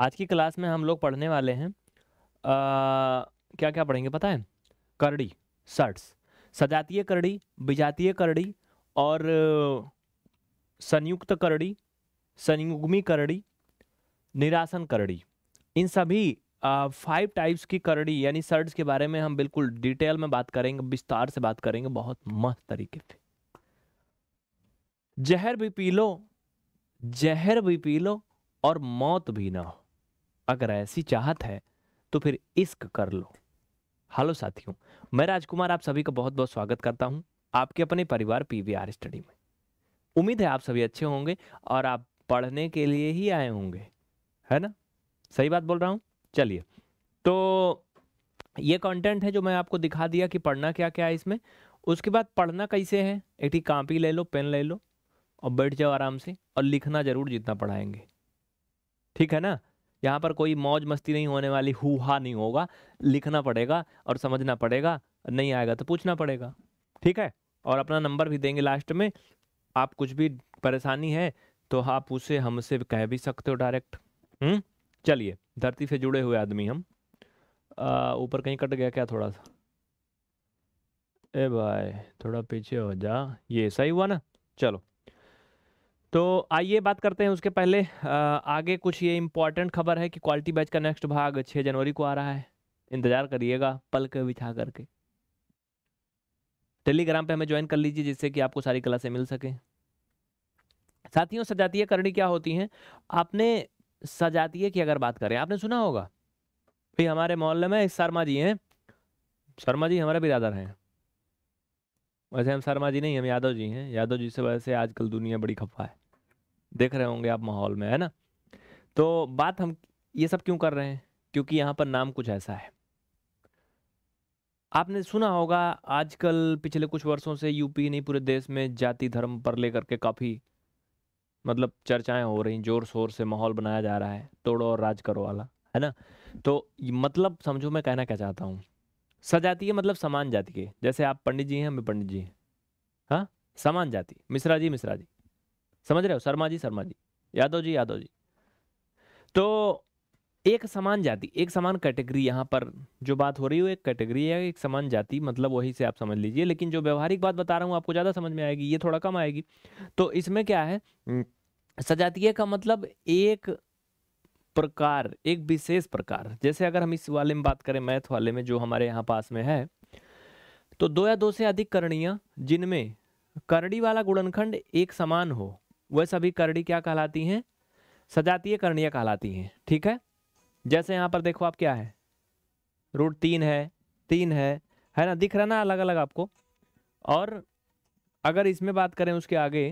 आज की क्लास में हम लोग पढ़ने वाले हैं आ, क्या क्या पढ़ेंगे पता है करड़ी सर्ट्स सजातीय करड़ी विजातीय करड़ी और संयुक्त करड़ी संयुग्मी करड़ी निरासन करड़ी इन सभी फाइव टाइप्स की करड़ी यानी सर्ट्स के बारे में हम बिल्कुल डिटेल में बात करेंगे विस्तार से बात करेंगे बहुत मस्त तरीके से जहर भी पी लो जहर भी पी लो और मौत भी ना हो अगर ऐसी चाहत है तो फिर इश्क कर लो हेलो साथियों मैं राजकुमार आप सभी का बहुत बहुत स्वागत करता हूं आपके अपने परिवार पीवीआर स्टडी में उम्मीद है आप सभी अच्छे होंगे और आप पढ़ने के लिए ही आए होंगे है ना सही बात बोल रहा हूँ चलिए तो ये कंटेंट है जो मैं आपको दिखा दिया कि पढ़ना क्या क्या है इसमें उसके बाद पढ़ना कैसे है एक ही कापी ले लो पेन ले लो और बैठ जाओ आराम से और लिखना जरूर जितना पढ़ाएंगे ठीक है ना यहाँ पर कोई मौज मस्ती नहीं होने वाली हु हा नहीं होगा लिखना पड़ेगा और समझना पड़ेगा नहीं आएगा तो पूछना पड़ेगा ठीक है और अपना नंबर भी देंगे लास्ट में आप कुछ भी परेशानी है तो आप उसे हमसे कह भी सकते हो डायरेक्ट हम्म चलिए धरती से जुड़े हुए आदमी हम ऊपर कहीं कट गया क्या थोड़ा सा ए भाई थोड़ा पीछे हो जा ये सही हुआ ना चलो तो आइए बात करते हैं उसके पहले आगे कुछ ये इंपॉर्टेंट खबर है कि क्वालिटी बैच का नेक्स्ट भाग 6 जनवरी को आ रहा है इंतज़ार करिएगा पल के बिछा करके टेलीग्राम पे हमें ज्वाइन कर लीजिए जिससे कि आपको सारी क्लासें मिल सकें साथियों सजातीय करणी क्या होती हैं आपने सजातीय की अगर बात करें आपने सुना होगा भाई हमारे मोहल्ले में शर्मा जी हैं शर्मा जी हमारे बिरादर हैं वैसे हम शर्मा जी नहीं हम यादव जी हैं यादव जी से वैसे आजकल दुनिया बड़ी खफा है देख रहे होंगे आप माहौल में है ना तो बात हम ये सब क्यों कर रहे हैं क्योंकि यहाँ पर नाम कुछ ऐसा है आपने सुना होगा आजकल पिछले कुछ वर्षों से यूपी नहीं पूरे देश में जाति धर्म पर लेकर के काफ़ी मतलब चर्चाएं हो रही जोर शोर से माहौल बनाया जा रहा है तोड़ो और राज करो वाला है ना तो मतलब समझो मैं कहना क्या चाहता हूँ सजातीय मतलब समान जाति के जैसे आप पंडित जी हैं हमें पंडित जी हैं हाँ समान जाति मिश्रा जी मिश्रा जी समझ रहे हो शर्मा जी शर्मा जी यादव जी यादव जी तो एक समान जाति एक समान कैटेगरी यहाँ पर जो बात हो रही वो एक कैटेगरी है एक समान जाति मतलब वही से आप समझ लीजिए लेकिन जो व्यवहारिक बात बता रहा हूँ आपको ज़्यादा समझ में आएगी ये थोड़ा कम आएगी तो इसमें क्या है सजातीय का मतलब एक प्रकार एक विशेष प्रकार जैसे अगर हम इस वाले में बात करें मैथ वाले में जो हमारे यहाँ पास में है तो दो या दो से अधिक करणियाँ जिनमें करड़ी वाला गुणनखंड एक समान हो वह सभी करणी क्या कहलाती हैं सजातीय करणियाँ कहलाती हैं ठीक है जैसे यहाँ पर देखो आप क्या है रूट तीन है तीन है है ना दिख रहा ना अलग अलग आपको और अगर इसमें बात करें उसके आगे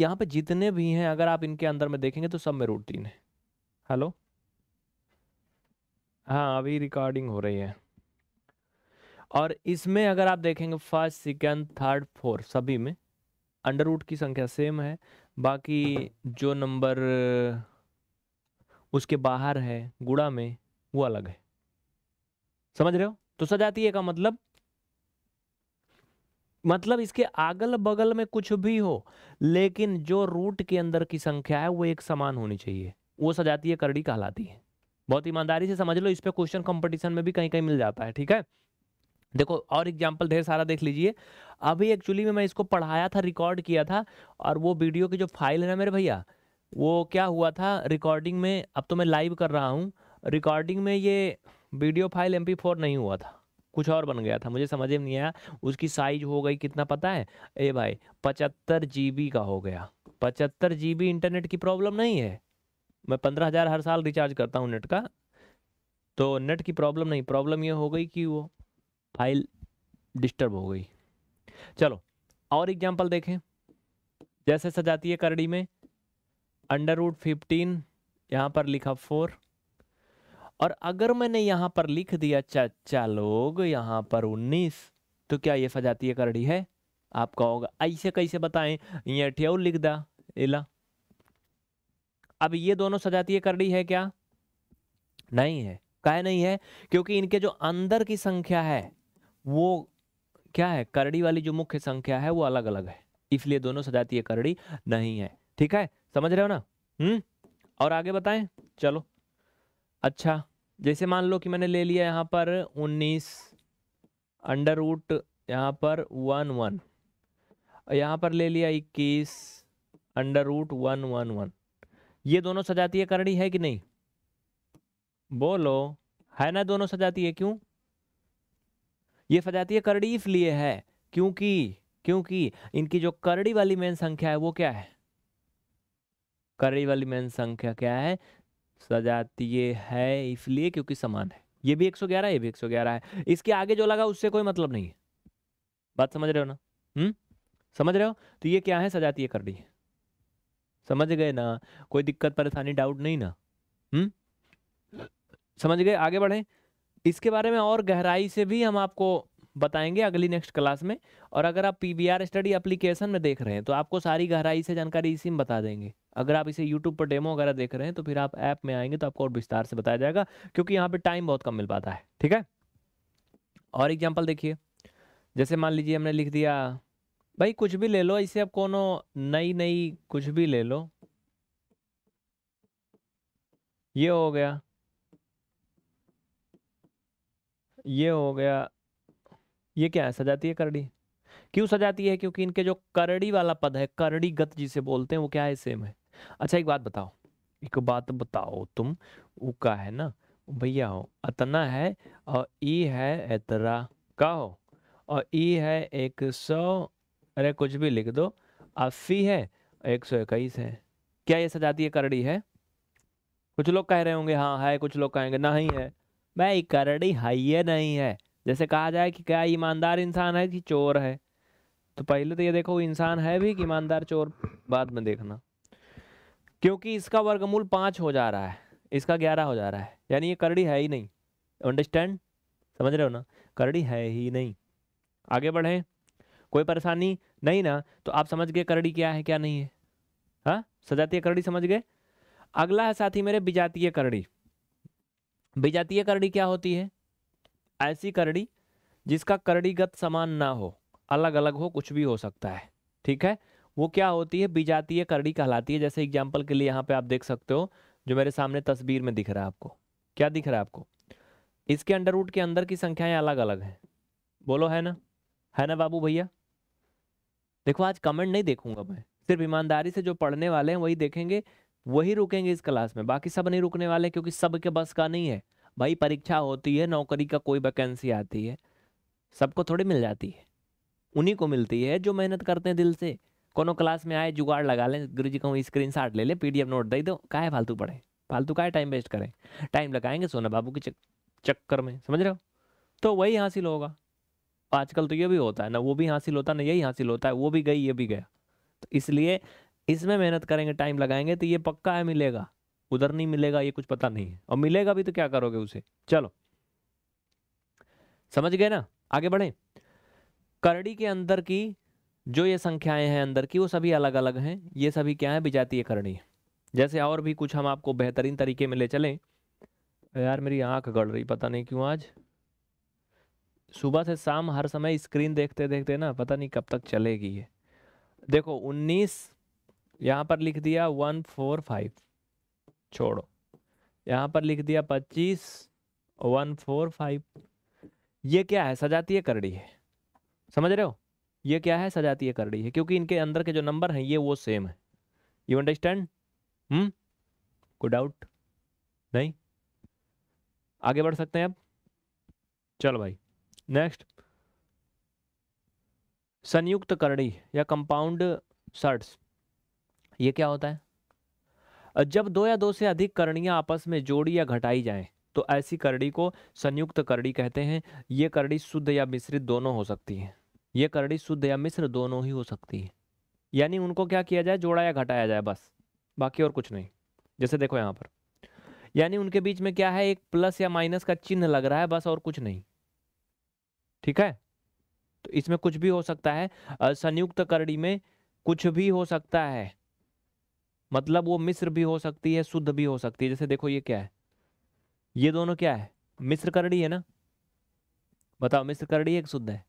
यहाँ पे जितने भी हैं अगर आप इनके अंदर में देखेंगे तो सब में रूट तीन है हेलो हाँ अभी रिकॉर्डिंग हो रही है और इसमें अगर आप देखेंगे फर्स्ट सेकेंड थर्ड फोर्थ सभी में अंडर रूट की संख्या सेम है बाकी जो नंबर उसके बाहर है गुड़ा में वो अलग है समझ रहे हो तो सजातीय का मतलब मतलब इसके अगल बगल में कुछ भी हो लेकिन जो रूट के अंदर की संख्या है वो एक समान होनी चाहिए वो सजातीय करड़ी कहलाती है बहुत ईमानदारी से समझ लो इस पर क्वेश्चन कंपटीशन में भी कहीं कहीं मिल जाता है ठीक है देखो और एग्जाम्पल ढेर सारा देख लीजिए अभी एक्चुअली में मैं इसको पढ़ाया था रिकॉर्ड किया था और वो वीडियो की जो फाइल है ना मेरे भैया वो क्या हुआ था रिकॉर्डिंग में अब तो मैं लाइव कर रहा हूँ रिकॉर्डिंग में ये वीडियो फाइल एम नहीं हुआ था कुछ और बन गया था मुझे समझ में नहीं आया उसकी साइज हो गई कितना पता है ए भाई पचहत्तर जी का हो गया पचहत्तर जी इंटरनेट की प्रॉब्लम नहीं है मैं पंद्रह हज़ार हर साल रिचार्ज करता हूँ नेट का तो नेट की प्रॉब्लम नहीं प्रॉब्लम ये हो गई कि वो फाइल डिस्टर्ब हो गई चलो और एग्जाम्पल देखें जैसे सजातीय करड़ी में अंडर रूट फिफ्टीन यहाँ पर लिखा फोर और अगर मैंने यहाँ पर लिख दिया चाचा लोग यहाँ पर उन्नीस तो क्या ये सजातीय करड़ी है आप कहोगे ऐसे कैसे बताएं ये ठेव लिख दा इला अब ये दोनों सजातीय करड़ी है क्या नहीं है कह नहीं है क्योंकि इनके जो अंदर की संख्या है वो क्या है करड़ी वाली जो मुख्य संख्या है वो अलग अलग है इसलिए दोनों सजातीय करड़ी नहीं है ठीक है समझ रहे हो ना हम्म और आगे बताएं चलो अच्छा जैसे मान लो कि मैंने ले लिया यहाँ पर उन्नीस अंडर रूट यहाँ पर वन वन यहाँ पर ले लिया इक्कीस under root one one one ये दोनों सजातीय करड़ी है कि नहीं बोलो है ना दोनों सजातीय क्यों ये सजातीय करड़ी इसलिए है क्योंकि क्योंकि इनकी जो करड़ी वाली मेन संख्या है वो क्या है करड़ी वाली मेन संख्या क्या है सजातीय है इसलिए क्योंकि समान है ये भी 111 ये भी 111 है इसके आगे जो लगा उससे कोई मतलब नहीं है बात समझ रहे हो ना हम्म समझ रहे हो तो ये क्या है सजातीय करड़ी समझ गए ना कोई दिक्कत परेशानी डाउट नहीं ना हम्म समझ गए आगे बढ़े इसके बारे में और गहराई से भी हम आपको बताएंगे अगली नेक्स्ट क्लास में और अगर आप पी स्टडी एप्लीकेशन में देख रहे हैं तो आपको सारी गहराई से जानकारी इसी में बता देंगे अगर आप इसे यूट्यूब पर डेमो वगैरह देख रहे हैं तो फिर आप ऐप में आएंगे तो आपको और विस्तार से बताया जाएगा क्योंकि यहाँ पे टाइम बहुत कम मिल पाता है ठीक है और एग्जाम्पल देखिए जैसे मान लीजिए हमने लिख दिया भाई कुछ भी ले लो इसे आप कोनो नई नई कुछ भी ले लो ये हो गया ये हो गया ये क्या है सजाती है करड़ी क्यों सजाती है क्योंकि इनके जो करड़ी वाला पद है करड़ी गत जिसे बोलते हैं वो क्या है सेम है अच्छा एक बात बताओ एक बात बताओ तुम उका है ना भैया हो अतना है और ई है एतरा का हो और ई है एक सौ अरे कुछ भी लिख दो अस्सी है एक सौ इक्कीस है क्या ये सजाती है करड़ी है कुछ लोग कह रहे होंगे हाँ है कुछ लोग कहेंगे ना ही है भाई इकरड़ी है नहीं है जैसे कहा जाए कि क्या ईमानदार इंसान है कि चोर है तो पहले तो ये देखो इंसान है भी कि ईमानदार चोर बाद में देखना क्योंकि इसका वर्गमूल पाँच हो जा रहा है इसका ग्यारह हो जा रहा है यानी ये करड़ी है ही नहीं अंडरस्टैंड समझ रहे हो ना करड़ी है ही नहीं आगे बढ़े कोई परेशानी नहीं ना तो आप समझ गए करड़ी क्या है क्या नहीं है हाँ सजातीय करड़ी समझ गए अगला है साथी मेरे विजातीय करड़ी विजातीय करड़ी क्या होती है ऐसी करड़ी जिसका करड़ीगत समान ना हो अलग अलग हो कुछ भी हो सकता है ठीक है वो क्या होती है विजातीय करड़ी कहलाती है जैसे एग्जाम्पल के लिए यहाँ पे आप देख सकते हो जो मेरे सामने तस्वीर में दिख रहा है आपको क्या दिख रहा है आपको इसके अंडर रूट के अंदर की संख्याएं अलग अलग हैं बोलो है ना है ना बाबू भैया देखो आज कमेंट नहीं देखूंगा मैं सिर्फ ईमानदारी से जो पढ़ने वाले हैं वही देखेंगे वही रुकेंगे इस क्लास में बाकी सब नहीं रुकने वाले क्योंकि सब के बस का नहीं है भाई परीक्षा होती है नौकरी का कोई वैकेंसी आती है सबको थोड़ी मिल जाती है उन्हीं को मिलती है जो मेहनत करते हैं दिल से कोनो क्लास में आए जुगाड़ लगा लें गुरु जी कहूँ स्क्रीन शॉट ले ले पीडीएफ नोट दे दो काहे फालतू पढ़े फालतू काहे टाइम वेस्ट करें टाइम लगाएंगे सोना बाबू के चक्कर में समझ रहे हो तो वही हासिल होगा आजकल तो ये भी होता है ना वो भी हासिल होता है ना यही हासिल होता है वो भी गई ये भी गया तो इसलिए इसमें मेहनत करेंगे टाइम लगाएंगे तो ये पक्का है मिलेगा उधर नहीं मिलेगा ये कुछ पता नहीं है और मिलेगा भी तो क्या करोगे उसे चलो समझ गए ना आगे बढ़े करड़ी के अंदर की जो ये संख्याएं हैं अंदर की वो सभी अलग अलग हैं ये सभी क्या है विजातीय करणी है जैसे और भी कुछ हम आपको बेहतरीन तरीके में ले चलें यार मेरी आंख गड़ रही पता नहीं क्यों आज सुबह से शाम हर समय स्क्रीन देखते देखते ना पता नहीं कब तक चलेगी ये देखो यहाँ पर लिख दिया वन फोर फाइव छोड़ो यहाँ पर लिख दिया पच्चीस वन फोर फाइव ये क्या है सजातीय करड़ी है समझ रहे हो ये क्या है सजातीय करड़ी है क्योंकि इनके अंदर के जो नंबर हैं ये वो सेम है यू अंडरस्टैंड हम्म को डाउट नहीं आगे बढ़ सकते हैं अब चलो भाई नेक्स्ट संयुक्त करड़ी या कंपाउंड सर्ट्स ये क्या होता है जब दो या दो से अधिक करणियां आपस में जोड़ी या घटाई जाएं तो ऐसी करड़ी को संयुक्त करड़ी कहते हैं ये करड़ी शुद्ध या मिश्रित दोनों हो सकती है ये करड़ी शुद्ध या मिश्र दोनों ही हो सकती है यानी उनको क्या किया जाए जोड़ा या घटाया जाए बस बाकी और कुछ नहीं जैसे देखो यहाँ पर यानी उनके बीच में क्या है एक प्लस या माइनस का चिन्ह लग रहा है बस और कुछ नहीं ठीक है तो इसमें कुछ भी हो सकता है संयुक्त करड़ी में कुछ भी हो सकता है मतलब वो मिस्र भी हो सकती है शुद्ध भी हो सकती है जैसे देखो ये क्या है ये दोनों क्या है मिस्र करड़ी है ना बताओ मिस्र करड़ी एक शुद्ध है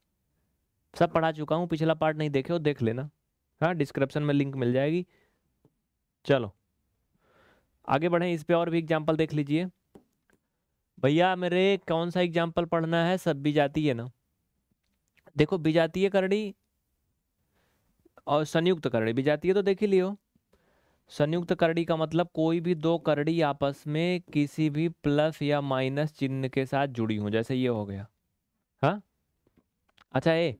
सब पढ़ा चुका हूँ पिछला पार्ट नहीं देखे हो देख लेना हाँ डिस्क्रिप्शन में लिंक मिल जाएगी चलो आगे बढ़ें इस पे और भी एग्जाम्पल देख लीजिए भैया मेरे कौन सा एग्जाम्पल पढ़ना है सब जाती है ना देखो बीजातीय करड़ी और संयुक्त करड़ी बीजातीय तो देख ही लियो संयुक्त करड़ी का मतलब कोई भी दो करड़ी आपस में किसी भी प्लस या माइनस चिन्ह के साथ जुड़ी हो जैसे ये हो गया हाँ अच्छा ए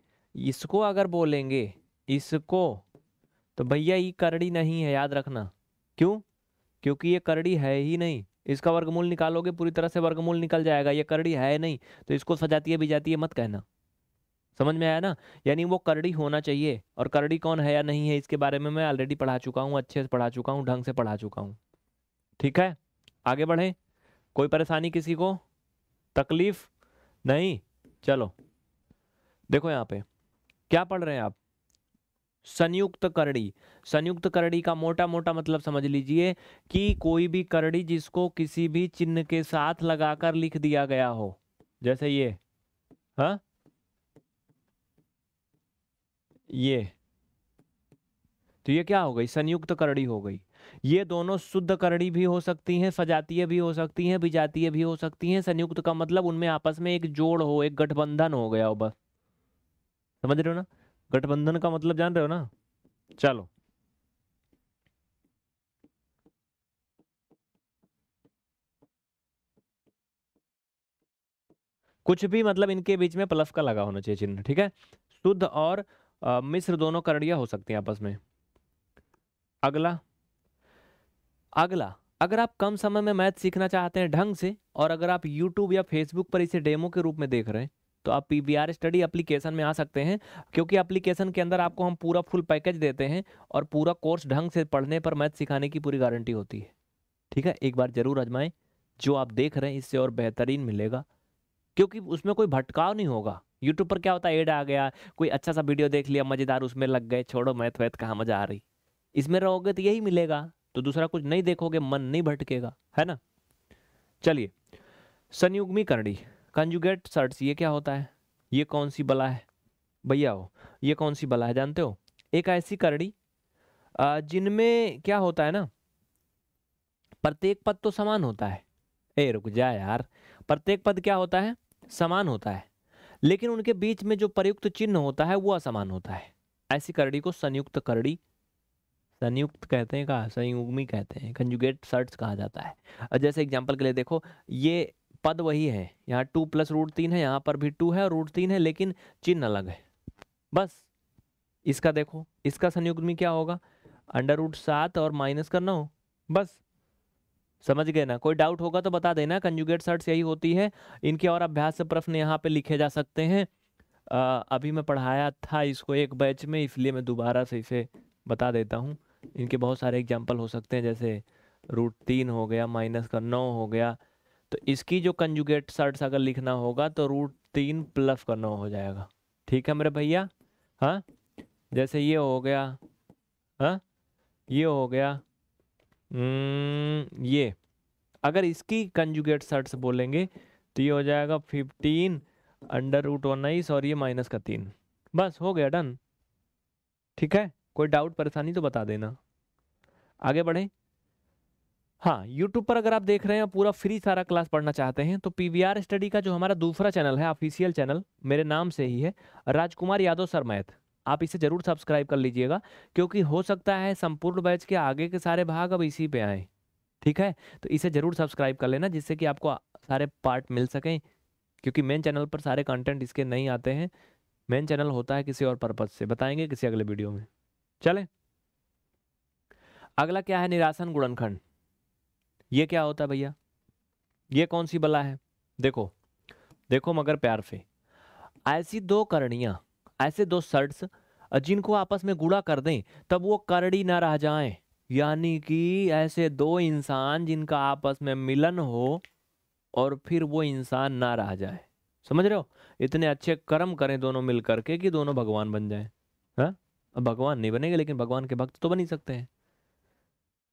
इसको अगर बोलेंगे इसको तो भैया ये करड़ी नहीं है याद रखना क्यों क्योंकि ये करड़ी है ही नहीं इसका वर्गमूल निकालोगे पूरी तरह से वर्गमूल निकल जाएगा ये करड़ी है नहीं तो इसको सजाती है बिजाती है मत कहना समझ में आया ना यानी वो करड़ी होना चाहिए और करड़ी कौन है या नहीं है इसके बारे में मैं ऑलरेडी पढ़ा चुका हूँ अच्छे से पढ़ा चुका हूँ ढंग से पढ़ा चुका हूँ ठीक है आगे बढ़े कोई परेशानी किसी को तकलीफ नहीं चलो देखो यहाँ पे क्या पढ़ रहे हैं आप संयुक्त करड़ी संयुक्त करड़ी का मोटा मोटा मतलब समझ लीजिए कि कोई भी करड़ी जिसको किसी भी चिन्ह के साथ लगाकर लिख दिया गया हो जैसे ये हाँ ये तो ये क्या हो गई संयुक्त करड़ी हो गई ये दोनों शुद्ध करड़ी भी हो सकती हैं सजातीय भी हो सकती हैं विजातीय भी हो सकती हैं संयुक्त का मतलब उनमें आपस में एक जोड़ हो एक गठबंधन हो गया हो बस समझ रहे हो ना गठबंधन का मतलब जान रहे हो ना चलो कुछ भी मतलब इनके बीच में प्लस का लगा होना चाहिए चिन्ह ठीक है शुद्ध और मिस्र दोनों करड़िया हो सकती हैं आपस में अगला अगला अगर आप कम समय में मैथ सीखना चाहते हैं ढंग से और अगर आप यूट्यूब या फेसबुक पर इसे डेमो के रूप में देख रहे हैं तो आप पी स्टडी अप्लीकेशन में आ सकते हैं क्योंकि अप्लीकेशन के अंदर आपको हम पूरा फुल पैकेज देते हैं और पूरा कोर्स ढंग से पढ़ने पर मैथ सिखाने की पूरी गारंटी होती है ठीक है एक बार ज़रूर आजमाएं जो आप देख रहे हैं इससे और बेहतरीन मिलेगा क्योंकि उसमें कोई भटकाव नहीं होगा यूट्यूब पर क्या होता है एड आ गया कोई अच्छा सा वीडियो देख लिया मज़ेदार उसमें लग गए छोड़ो मैथ वैथ तो कहाँ मज़ा आ रही इसमें रहोगे तो यही मिलेगा तो दूसरा कुछ नहीं देखोगे मन नहीं भटकेगा है ना चलिए संयुग्मी करणी कंजुगेट सर्ट्स ये क्या होता है ये कौन सी बला है भैया हो ये कौन सी बला है जानते हो एक ऐसी करणी जिनमें क्या होता है ना प्रत्येक पद तो समान होता है ए रुक जा यार प्रत्येक पद क्या होता है समान होता है लेकिन उनके बीच में जो प्रयुक्त चिन्ह होता है वो असमान होता है ऐसी करड़ी को संयुक्त करड़ी संयुक्त कहते हैं कहा संयुग्मी कहते हैं कंजुगेट सर्ट्स कहा जाता है और जैसे एग्जाम्पल के लिए देखो ये पद वही है यहाँ टू प्लस रूट तीन है यहाँ पर भी टू है और रूट तीन है लेकिन चिन्ह अलग है बस इसका देखो इसका संयुग्मी क्या होगा अंडर रूट सात और माइनस करना हो बस समझ गए ना कोई डाउट होगा तो बता देना कंजुगेट सर्ट्स यही होती है इनके और अभ्यास से प्रश्न यहाँ पे लिखे जा सकते हैं आ, अभी मैं पढ़ाया था इसको एक बैच में इसलिए मैं दोबारा से इसे बता देता हूँ इनके बहुत सारे एग्जाम्पल हो सकते हैं जैसे रूट तीन हो गया माइनस का नौ हो गया तो इसकी जो कंजुगेट सर्ट्स अगर लिखना होगा तो रूट तीन प्लस का नौ हो जाएगा ठीक है मेरे भैया हाँ जैसे ये हो गया हाँ ये हो गया हम्म, ये अगर इसकी कंजुगेट सर्ट्स बोलेंगे तो ये हो जाएगा फिफ्टीन अंडर रूट उन्नीस और ये माइनस का तीन बस हो गया डन ठीक है कोई डाउट परेशानी तो बता देना आगे बढ़ें हाँ यूट्यूब पर अगर आप देख रहे हैं पूरा फ्री सारा क्लास पढ़ना चाहते हैं तो आर स्टडी का जो हमारा दूसरा चैनल है ऑफिशियल चैनल मेरे नाम से ही है राजकुमार यादव सर मैथ आप इसे ज़रूर सब्सक्राइब कर लीजिएगा क्योंकि हो सकता है संपूर्ण बैच के आगे के सारे भाग अब इसी पे आएँ ठीक है तो इसे ज़रूर सब्सक्राइब कर लेना जिससे कि आपको सारे पार्ट मिल सकें क्योंकि मेन चैनल पर सारे कंटेंट इसके नहीं आते हैं मेन चैनल होता है किसी और पर्पज़ से बताएंगे किसी अगले वीडियो में चले अगला क्या है निरासन गुणनखंड ये क्या होता है भैया ये कौन सी बला है देखो देखो मगर प्यार से ऐसी दो करणियाँ ऐसे दो सर्ट्स जिनको आपस में गुड़ा कर दें तब वो करड़ी ना रह जाएं यानी कि ऐसे दो इंसान जिनका आपस में मिलन हो और फिर वो इंसान ना रह जाए समझ रहे हो इतने अच्छे कर्म करें दोनों मिल करके कि दोनों भगवान बन जाए हाँ? अब भगवान नहीं बनेंगे लेकिन भगवान के भक्त तो बन ही सकते हैं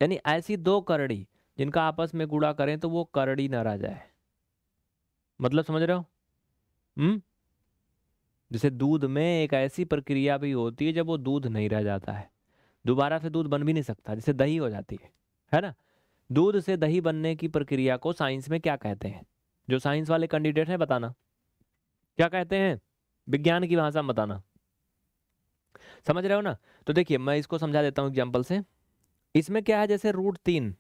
यानी ऐसी दो करड़ी जिनका आपस में गुड़ा करें तो वो करड़ी ना रह जाए मतलब समझ रहे हो हम्म जैसे दूध में एक ऐसी प्रक्रिया भी होती है जब वो दूध नहीं रह जाता है दोबारा से दूध बन भी नहीं सकता जिससे दही हो जाती है है ना दूध से दही बनने की प्रक्रिया को साइंस में क्या कहते हैं जो साइंस वाले कैंडिडेट हैं बताना क्या कहते हैं विज्ञान की भाषा में बताना समझ रहे हो ना तो देखिए मैं इसको समझा देता हूँ एग्जाम्पल से इसमें क्या है जैसे रूट तीन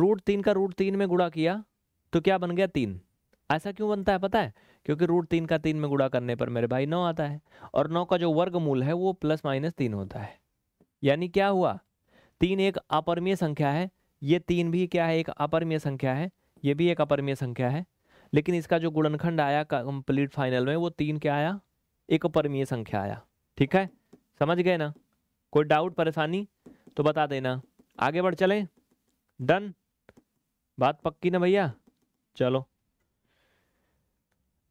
रूट तीन का रूट तीन में गुड़ा किया तो क्या बन गया तीन ऐसा क्यों बनता है पता है क्योंकि रूट तीन का तीन में गुड़ा करने पर मेरे भाई नौ आता है और नौ का जो वर्गमूल है वो प्लस माइनस तीन होता है यानी क्या हुआ तीन एक अपरमीय संख्या है ये तीन भी क्या है एक अपरमीय संख्या है ये भी एक अपरमीय संख्या है लेकिन इसका जो गुणनखंड आया कंप्लीट फाइनल में वो तीन क्या आया एक अपरमीय संख्या आया ठीक है समझ गए ना कोई डाउट परेशानी तो बता देना आगे बढ़ चले डन बात पक्की ना भैया चलो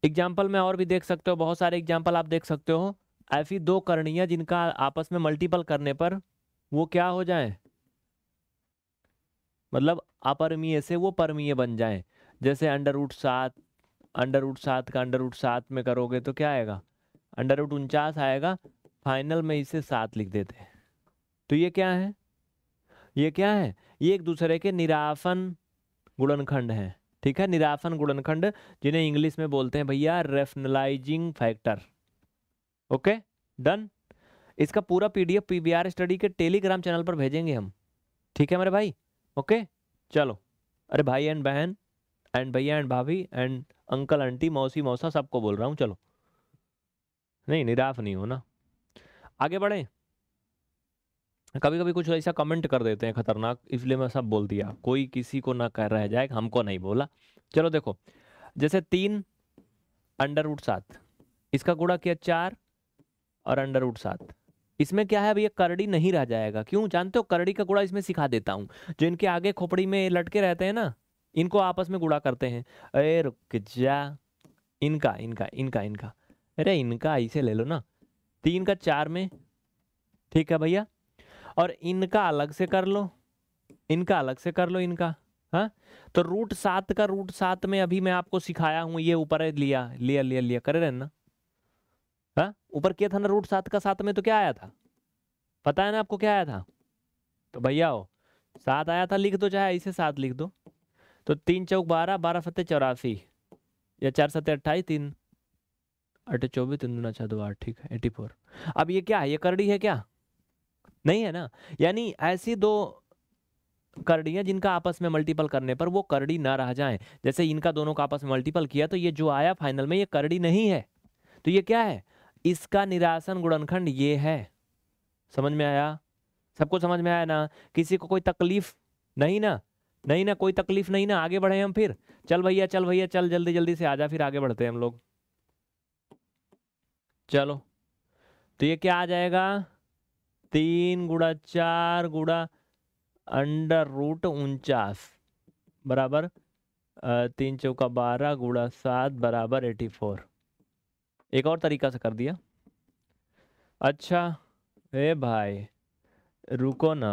एग्जाम्पल में और भी देख सकते हो बहुत सारे एग्जाम्पल आप देख सकते हो ऐसी दो करणियाँ जिनका आपस में मल्टीपल करने पर वो क्या हो जाए मतलब अपरमीय से वो परमीय बन जाए जैसे अंडर रूट सात अंडर रूट सात का अंडर रूट सात में करोगे तो क्या आएगा अंडर रूट उनचास आएगा फाइनल में इसे सात लिख देते हैं तो ये क्या है ये क्या है ये एक दूसरे के निराफन गुणनखंड हैं ठीक है निराफन गुणनखंड जिन्हें इंग्लिश में बोलते हैं भैया रेफनलाइजिंग फैक्टर ओके डन इसका पूरा पीडीएफ पीवीआर स्टडी के टेलीग्राम चैनल पर भेजेंगे हम ठीक है मेरे भाई ओके चलो अरे भाई एंड बहन एंड भैया एंड भाभी एंड अंकल आंटी मौसी मौसा सबको बोल रहा हूँ चलो नहीं निराफ नहीं हो ना आगे बढ़े कभी कभी कुछ ऐसा कमेंट कर देते हैं खतरनाक इसलिए मैं सब बोल दिया कोई किसी को ना कह रह जाए हमको नहीं बोला चलो देखो जैसे तीन अंडर रूट सात इसका गुड़ा किया चार और अंडर रूट सात इसमें क्या है भैया करड़ी नहीं रह जाएगा क्यों जानते हो करड़ी का गुड़ा इसमें सिखा देता हूँ जो इनके आगे खोपड़ी में लटके रहते हैं ना इनको आपस में गुड़ा करते हैं अरे रुक जा इनका इनका इनका इनका अरे इनका ऐसे ले लो ना तीन का चार में ठीक है भैया और इनका अलग से कर लो इनका अलग से कर लो इनका हाँ तो रूट सात का रूट सात में अभी मैं आपको सिखाया हूँ ये ऊपर लिया लिया लिया लिया करे रहना हाँ ऊपर किया था ना रूट सात का सात में तो क्या आया था पता है ना आपको क्या आया था तो भैया हो सात आया था लिख दो चाहे इसे सात लिख दो तो तीन चौक बारह बारह सत्य चौरासी या चार सत्तर अट्ठाईस तीन अठे चौबीस तीन दूना छः दो आठ ठीक है एटी फोर अब ये क्या है ये करड़ी है क्या नहीं है ना यानी ऐसी दो करड़ियाँ जिनका आपस में मल्टीपल करने पर वो करड़ी ना रह जाए जैसे इनका दोनों का आपस में मल्टीपल किया तो ये जो आया फाइनल में ये करड़ी नहीं है तो ये क्या है इसका निराशन गुणनखंड ये है समझ में आया सबको समझ में आया ना किसी को कोई तकलीफ नहीं ना नहीं ना कोई तकलीफ नहीं ना आगे बढ़े हम फिर चल भैया चल भैया चल जल्दी जल्दी से आजा फिर आगे बढ़ते हैं हम लोग चलो तो ये क्या आ जाएगा तीन गुड़ा चार गुड़ा अंडर रूट उनचास बराबर तीन चौका बारह गुड़ा सात बराबर एटी फोर एक और तरीका से कर दिया अच्छा ए भाई रुको ना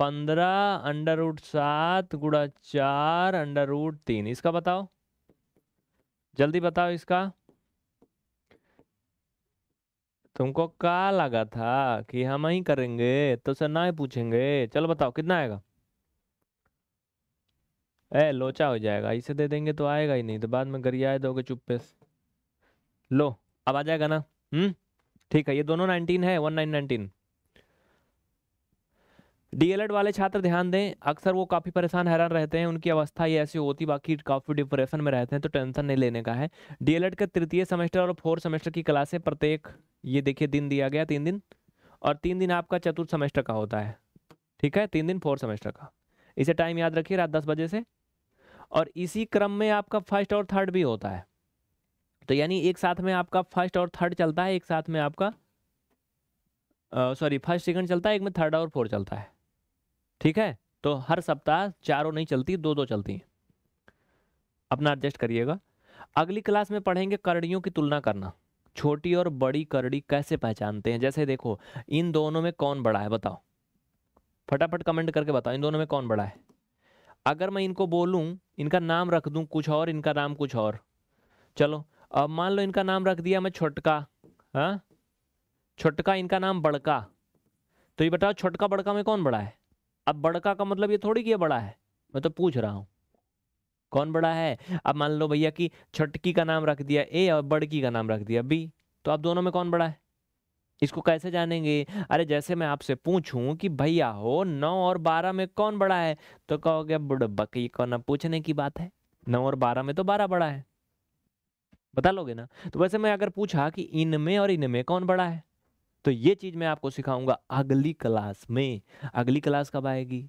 पंद्रह अंडर रूट सात गुड़ा चार अंडर रूट तीन इसका बताओ जल्दी बताओ इसका तुमको क्या लगा था कि हम ही करेंगे तो सर ना ही पूछेंगे चलो बताओ कितना आएगा ए लोचा हो जाएगा इसे दे देंगे तो आएगा ही नहीं तो बाद में गरियाए दोगे चुप्पे से लो अब आ जाएगा ना हम्म ठीक है ये दोनों नाइनटीन है वन नाइन नाइनटीन डीएलएड वाले छात्र ध्यान दें अक्सर वो काफ़ी परेशान हैरान रहते हैं उनकी अवस्था ये ऐसी होती बाकी काफ़ी डिप्रेशन में रहते हैं तो टेंशन नहीं लेने का है डीएलएड के तृतीय सेमेस्टर और फोर्थ सेमेस्टर की क्लासें प्रत्येक ये देखिए दिन दिया गया तीन दिन और तीन दिन आपका चतुर्थ सेमेस्टर का होता है ठीक है तीन दिन फोर्थ सेमेस्टर का इसे टाइम याद रखिए रात दस बजे से और इसी क्रम में आपका फर्स्ट और थर्ड भी होता है तो यानी एक साथ में आपका फर्स्ट और थर्ड चलता है एक साथ में आपका सॉरी फर्स्ट सेकंड चलता है एक में थर्ड और फोर्थ चलता है ठीक है तो हर सप्ताह चारों नहीं चलती दो दो चलती हैं अपना एडजस्ट करिएगा अगली क्लास में पढ़ेंगे करड़ियों की तुलना करना छोटी और बड़ी करड़ी कैसे पहचानते हैं जैसे देखो इन दोनों में कौन बड़ा है बताओ फटाफट कमेंट करके बताओ इन दोनों में कौन बड़ा है अगर मैं इनको बोलूँ इनका नाम रख दूँ कुछ और इनका नाम कुछ और चलो अब मान लो इनका नाम रख दिया मैं छोटका हाँ छोटका इनका नाम बड़का तो ये बताओ छोटका बड़का में कौन बड़ा है अब बड़का का मतलब ये थोड़ी कि बड़ा है मैं तो पूछ रहा हूँ कौन बड़ा है अब मान लो भैया कि छटकी का नाम रख दिया ए और बड़की का नाम रख दिया बी तो आप दोनों में कौन बड़ा है इसको कैसे जानेंगे अरे जैसे मैं आपसे पूछूं कि भैया हो नौ और बारह में कौन बड़ा है तो कहोगे बुढ़ बकी को ना पूछने की बात है नौ और बारह में तो बारह बड़ा है बता लोगे ना तो वैसे मैं अगर पूछा कि इनमें और इनमें कौन बड़ा है तो ये चीज मैं आपको सिखाऊंगा अगली क्लास में अगली क्लास कब आएगी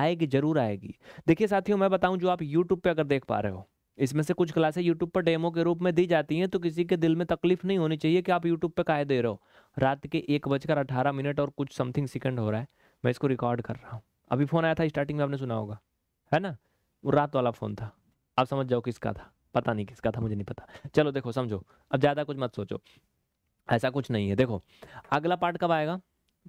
आएगी जरूर आएगी देखिए साथियों मैं बताऊं जो आप यूट्यूब पे अगर देख पा रहे हो इसमें से कुछ क्लासें यूट्यूब पर डेमो के रूप में दी जाती हैं तो किसी के दिल में तकलीफ नहीं होनी चाहिए कि आप यूट्यूब पर काय दे रहे हो रात के एक बजकर अठारह मिनट और कुछ समथिंग सेकंड हो रहा है मैं इसको रिकॉर्ड कर रहा हूँ अभी फ़ोन आया था स्टार्टिंग में आपने सुना होगा है ना वो रात वाला फ़ोन था आप समझ जाओ किसका था पता नहीं किसका था मुझे नहीं पता चलो देखो समझो अब ज़्यादा कुछ मत सोचो ऐसा कुछ नहीं है देखो अगला पार्ट कब आएगा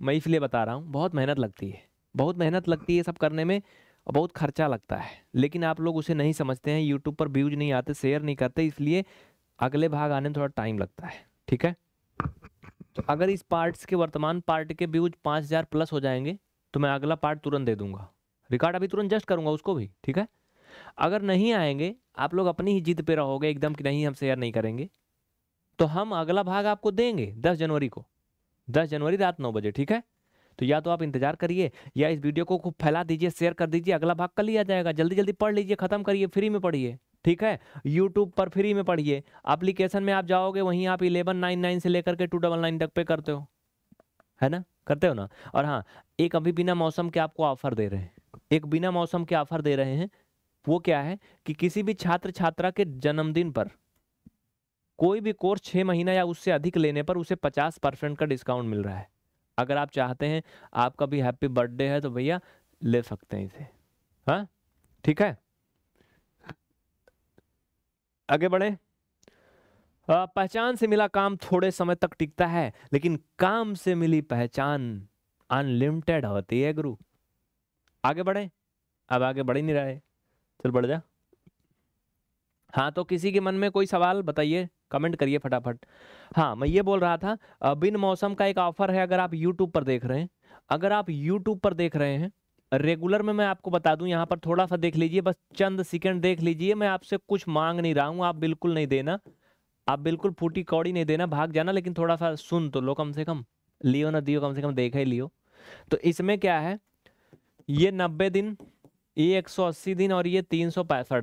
मैं इसलिए बता रहा हूँ बहुत मेहनत लगती है बहुत मेहनत लगती है सब करने में और बहुत खर्चा लगता है लेकिन आप लोग उसे नहीं समझते हैं यूट्यूब पर व्यूज नहीं आते शेयर नहीं करते इसलिए अगले भाग आने में थोड़ा टाइम लगता है ठीक है तो अगर इस पार्ट्स के वर्तमान पार्ट के व्यूज पाँच हज़ार प्लस हो जाएंगे तो मैं अगला पार्ट तुरंत दे दूंगा रिकॉर्ड अभी तुरंत जस्ट करूंगा उसको भी ठीक है अगर नहीं आएंगे आप लोग अपनी ही जिद पे रहोगे एकदम कि नहीं हम शेयर नहीं करेंगे तो हम अगला भाग आपको देंगे दस जनवरी को दस जनवरी रात नौ बजे ठीक है तो या तो आप इंतजार करिए या इस वीडियो को खूब फैला दीजिए शेयर कर दीजिए अगला भाग कल ही आ जाएगा जल्दी जल्दी पढ़ लीजिए खत्म करिए फ्री में पढ़िए ठीक है यूट्यूब पर फ्री में पढ़िए अप्लीकेशन में आप जाओगे वहीं आप इलेवन नाइन नाइन से लेकर के टू डबल नाइन तक पे करते हो है ना करते हो ना और हाँ एक अभी बिना मौसम के आपको ऑफर दे रहे हैं एक बिना मौसम के ऑफर दे रहे हैं वो क्या है कि किसी भी छात्र छात्रा के जन्मदिन पर कोई भी कोर्स छः महीना या उससे अधिक लेने पर उसे पचास परसेंट का डिस्काउंट मिल रहा है अगर आप चाहते हैं आपका भी हैप्पी बर्थडे है तो भैया ले सकते हैं इसे हाँ ठीक है आगे बढ़े पहचान से मिला काम थोड़े समय तक टिकता है लेकिन काम से मिली पहचान अनलिमिटेड होती है गुरु आगे बढ़े अब आगे बढ़ ही नहीं रहे चल बढ़ जा हाँ तो किसी के मन में कोई सवाल बताइए कमेंट करिए फटाफट हाँ मैं ये बोल रहा था बिन मौसम का एक ऑफर है अगर आप यूट्यूब पर देख रहे हैं अगर आप यूट्यूब पर देख रहे हैं रेगुलर में मैं आपको बता दूं यहाँ पर थोड़ा सा देख लीजिए बस चंद सेकंड देख लीजिए मैं आपसे कुछ मांग नहीं रहा हूँ आप बिल्कुल नहीं देना आप बिल्कुल फूटी कौड़ी नहीं देना भाग जाना लेकिन थोड़ा सा सुन तो लो कम से कम लियो ना दियो कम से कम देखा ही लियो तो इसमें क्या है ये नब्बे दिन ये 180 दिन और ये तीन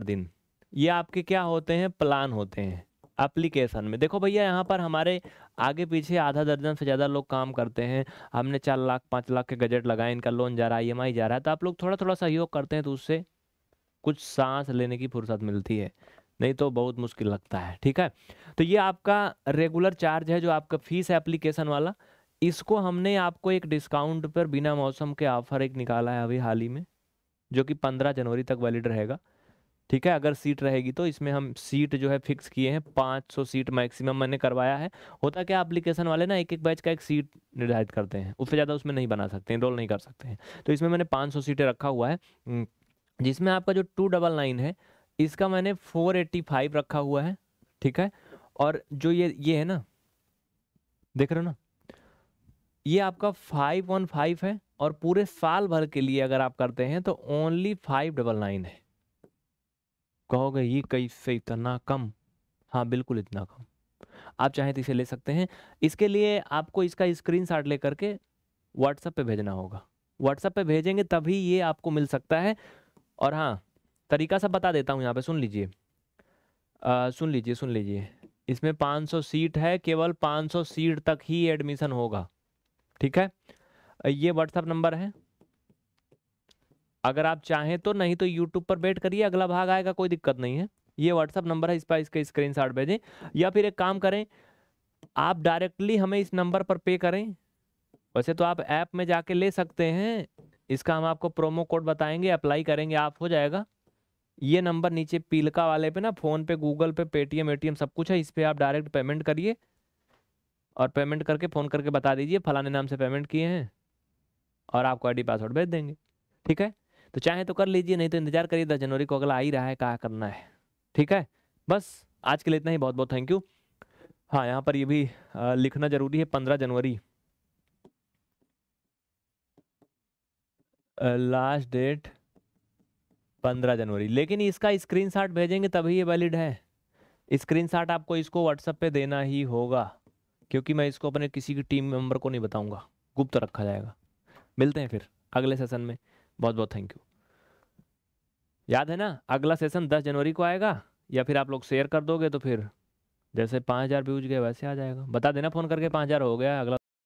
दिन ये आपके क्या होते हैं प्लान होते हैं एप्लीकेशन में देखो भैया यहाँ पर हमारे आगे पीछे आधा दर्जन से ज़्यादा लोग काम करते हैं हमने चार लाख पाँच लाख के गजट लगाए इनका लोन जा रहा है ई जा रहा है तो आप लोग थोड़ा थोड़ा सहयोग करते हैं तो उससे कुछ सांस लेने की फुर्सत मिलती है नहीं तो बहुत मुश्किल लगता है ठीक है तो ये आपका रेगुलर चार्ज है जो आपका फीस है एप्लीकेशन वाला इसको हमने आपको एक डिस्काउंट पर बिना मौसम के ऑफर एक निकाला है अभी हाल ही में जो कि पंद्रह जनवरी तक वैलिड रहेगा ठीक है अगर सीट रहेगी तो इसमें हम सीट जो है फिक्स किए हैं 500 सीट मैक्सिमम मैंने करवाया है होता क्या एप्लीकेशन वाले ना एक एक बैच का एक सीट निर्धारित करते हैं उससे ज़्यादा उसमें नहीं बना सकते इनरोल नहीं कर सकते हैं तो इसमें मैंने सौ सीटें रखा हुआ है हम्म, जिसमें आपका जो टू डबल नाइन है इसका मैंने फोर एट्टी फाइव रखा हुआ है ठीक है और जो ये ये है ना देख रहे हो ना ये आपका फाइव वन फाइव है और पूरे साल भर के लिए अगर आप करते हैं तो ओनली फाइव डबल नाइन है कहोगे ये कैसे इतना कम हाँ बिल्कुल इतना कम आप चाहें तो इसे ले सकते हैं इसके लिए आपको इसका स्क्रीन शॉट ले करके व्हाट्सएप पे भेजना होगा व्हाट्सएप पे भेजेंगे तभी ये आपको मिल सकता है और हाँ तरीका सब बता देता हूँ यहाँ पे सुन लीजिए सुन लीजिए सुन लीजिए इसमें 500 सीट है केवल 500 सीट तक ही एडमिशन होगा ठीक है ये व्हाट्सएप नंबर है अगर आप चाहें तो नहीं तो यूट्यूब पर वेट करिए अगला भाग आएगा कोई दिक्कत नहीं है ये व्हाट्सएप नंबर है इस पर इसके स्क्रीन भेजें या फिर एक काम करें आप डायरेक्टली हमें इस नंबर पर पे करें वैसे तो आप ऐप में जाके ले सकते हैं इसका हम आपको प्रोमो कोड बताएंगे अप्लाई करेंगे आप हो जाएगा ये नंबर नीचे पीलका वाले पे ना फ़ोन पे गूगल पे पेटीएम एटीएम सब कुछ है इस पर आप डायरेक्ट पेमेंट करिए और पेमेंट करके फ़ोन करके बता दीजिए फलाने नाम से पेमेंट किए हैं और आपको आईडी पासवर्ड भेज देंगे ठीक है तो चाहे तो कर लीजिए नहीं तो इंतजार करिए दस जनवरी को अगला आ ही रहा है क्या करना है ठीक है बस आज के लिए इतना ही बहुत बहुत थैंक यू हाँ यहाँ पर ये भी लिखना ज़रूरी है पंद्रह जनवरी लास्ट डेट पंद्रह जनवरी लेकिन इसका स्क्रीनशॉट भेजेंगे तभी ये वैलिड है स्क्रीनशॉट आपको इसको व्हाट्सएप पे देना ही होगा क्योंकि मैं इसको अपने किसी की टीम मेंबर को नहीं बताऊंगा गुप्त रखा जाएगा मिलते हैं फिर अगले सेशन में बहुत बहुत थैंक यू याद है ना अगला सेशन दस जनवरी को आएगा या फिर आप लोग शेयर कर दोगे तो फिर जैसे पाँच हज़ार व्यूज गए वैसे आ जाएगा बता देना फ़ोन करके पाँच हज़ार हो गया अगला